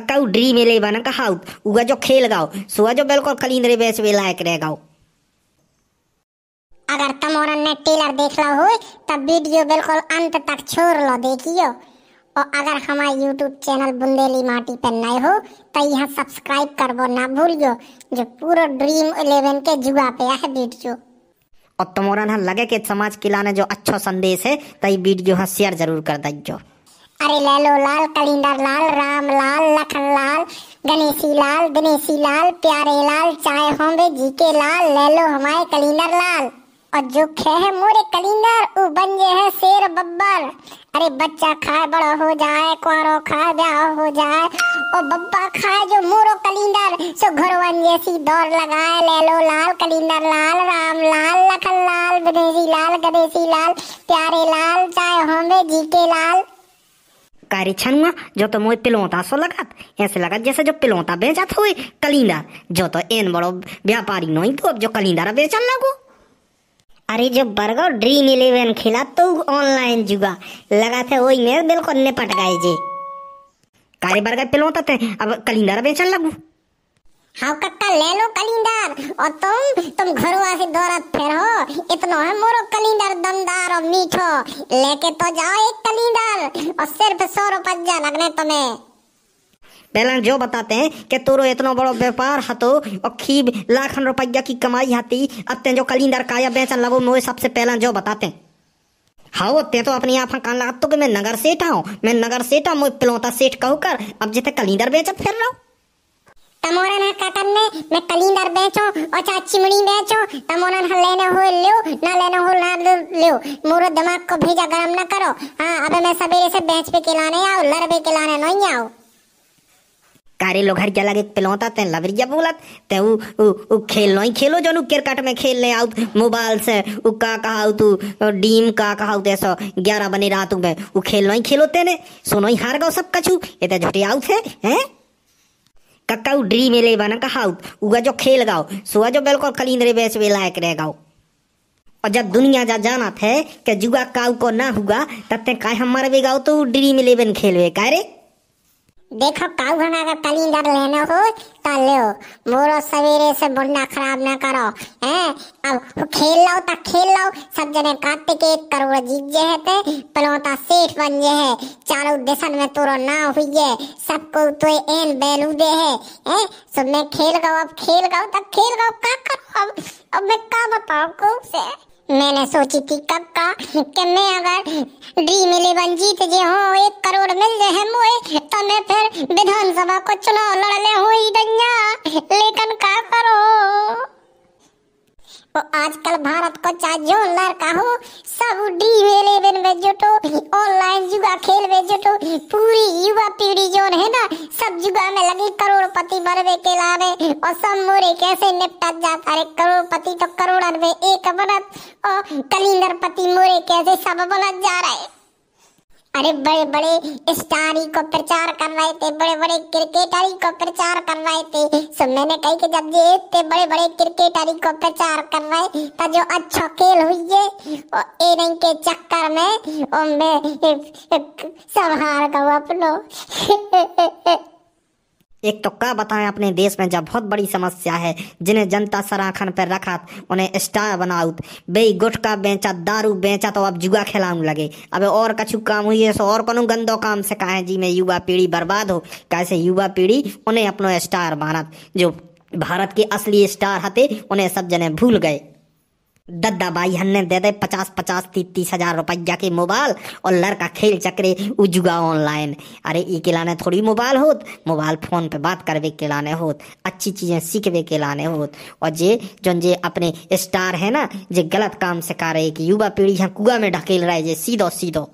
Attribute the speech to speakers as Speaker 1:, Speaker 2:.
Speaker 1: dream का how उगा जो खेल गाओ खेलगाओ जो बिल्कुल कलीन रे बेस वे लायक रह गाओ
Speaker 2: अगर तमोरन ने टेलर देख लो हो तब वीडियो बिल्कुल अंत तक छोड़ लो देखियो और अगर हमारे YouTube चैनल बुंदेली माटी पर नए हो तो यहाँ सब्सक्राइब करबो ना भूलियो जो पूरा ड्रीम इलेवन
Speaker 1: के जुआ पे है वीडियो और तुम्हारा लगे के समाज के लाने जो अच्छा संदेश है तो ये वीडियो हाँ शेयर जरूर कर दीजिए
Speaker 2: अरे लैलो लाल कलिंदर लाल राम लाल लखन लाल गणेशी लाल दिनेशी लाल प्यारे लाल चाय होंगे जीके लाल लैलो हमारे कलिंदर लाल और जो खे है मोरे कलिंदर वो बन जे है शेर बब्बर अरे बच्चा खाए बड़ा हो जाए कुआरो खाए ब्याह हो जाए ओ बब्बा खाए जो मोरो कलिंदर सो घर घरवन जैसी दौड़ लगाए लैलो लाल कलिंदर लाल राम लाल लखन लाल विदेशी लाल गणेशी लाल प्यारे
Speaker 1: लाल चाय होंगे जीके लाल कारी छनुआ जो तो मोई पिलौता सो लगत ऐसे लगत जैसे जो पिलौता बेचत हुए कलिंदा जो तो एन बड़ो व्यापारी नहीं तो अब जो कलिंदा रा बेचन लगो अरे जो बर्गर ड्रीम इलेवन खेला तो ऑनलाइन जुगा लगा थे वही मेरे बिल्कुल निपट गए जे कारी बर्गर पिलौता थे अब कलिंदा रा बेचन लगू हाँ कक्का ले लो कलिंदर और
Speaker 2: तुम तुम घरुआ से दौरत फिर हो इतनो है मोरो कलिंदर दमदार और मीठो लेके तो जाओ एक कलिंदर और सिर्फ सौ रुपया लगने तुम्हें
Speaker 1: पहला जो बताते हैं कि तोरो इतनो बड़ो व्यापार हतो और खीब लाखन रुपया की कमाई हती अब ते जो कलिंदर काया बेचन लगो मोए सबसे पहला जो बताते हैं हाओ ते तो अपनी आप कान लगात तो कि मैं नगर सेठा हूँ मैं नगर सेठा हूँ मोए पिलौता सेठ कहू कर अब जिते कलिंदर बेचत फिर रहा हूँ
Speaker 2: तमोरन कटन ने मैं कलींदर बेचो और चाची मुड़ी बेचो तमोरन लेने हो लियो ना लेने हो ना लियो मोरो दिमाग को भेजा गरम ना करो हाँ अबे मैं सवेरे से बेच पे खिलाने आओ लड़ पे खिलाने नहीं आओ
Speaker 1: कारे लोघर के लगे पिलौता ते लवरिया बोलत ते उ, उ, उ खेल नो खेलो जनु क्रिकेट में खेल ले आउ मोबाइल से उ का कहाउ तू डीम का कहाउ ते सो 11 बने रात में उ खेल नो खेलो तेने सुनो ही हार गओ सब कछु ए ते झूठे आउट है हैं कक्का ड्रीम इलेवन ಬನಕ ಹಾವು ಉಗ जो गाओ सुबह जो बिल्कुल रे बैस वे लायक रह गाओ और जब दुनिया जा जाना थे कि जुआ काउ को ना हुआ तब तक का हम मरवे गाओ तो ड्रीम इलेवन खेलवे कह रे देखो
Speaker 2: काउ हना का कली डर लेने हो तो ले मोरो सवेरे से बुंडा खराब ना करो हैं अब खेल लो तो खेल लो सब जने कार्तिक एक करोड़ जीत जे है ते पलोता सेठ बन जे है चारों देशन में तोरो ना हुई है सबको तो एन बैलू दे है हैं सो मैं खेल गो अब खेल गो तो खेल गो का करो अब अब मैं का बताऊं कौन से मैंने सोची थी कब का कि मैं अगर ड्रीम इलेवन जीत जे हो एक करोड़ मिल जाए मुझे तो मैं फिर विधानसभा को चुनाव लड़ने हुई दैया लेकिन का करो वो आजकल भारत को चाहे जो लड़का हो सब ड्रीम इलेवन में जुटो ऑनलाइन का खेल में जो तो पूरी युवा पीढ़ी जो है ना सब जुगा में लगी करोड़पति बनवे के लावे और सब मोरे कैसे निपटा जाता है करोड़पति तो करोड़ रुपए एक बनत और कलिंदर पति मोरे कैसे सब बनत जा रहे अरे बड़े बड़े स्टार को प्रचार कर रहे थे बड़े बड़े क्रिकेटर को प्रचार कर रहे थे सो मैंने कही कि जब ये इतने बड़े बड़े क्रिकेटर को प्रचार कर रहे हैं तो जो अच्छा खेल हुई है वो ए रंग के चक्कर
Speaker 1: में और मैं सब हार गए अपनो एक तो क्या बताएं अपने देश में जब बहुत बड़ी समस्या है जिन्हें जनता सराखन पर रखा उन्हें स्टार बनाऊ बेई गुटका बेचा दारू बेचा तो अब जुआ खिलाऊ लगे अब और कछु काम हुई है सो तो और कौन गंदो काम से कहा जी में युवा पीढ़ी बर्बाद हो कैसे युवा पीढ़ी उन्हें अपनो स्टार बना जो भारत के असली स्टार हते उन्हें सब जने भूल गए दद्दा भाई हन्ने दे दे पचास पचास तीस तीस हजार रुपया के मोबाइल और लड़का खेल चक्रे उजुगा ऑनलाइन अरे ई के लाने थोड़ी मोबाइल होत मोबाइल फोन पे बात करवे के लाने होत अच्छी चीजें सीखवे के लाने होत और जे जो जे अपने स्टार है ना जे गलत काम से कर रहे कि युवा पीढ़ी यहाँ कुआ में ढकेल रहे जे सीधो सीधो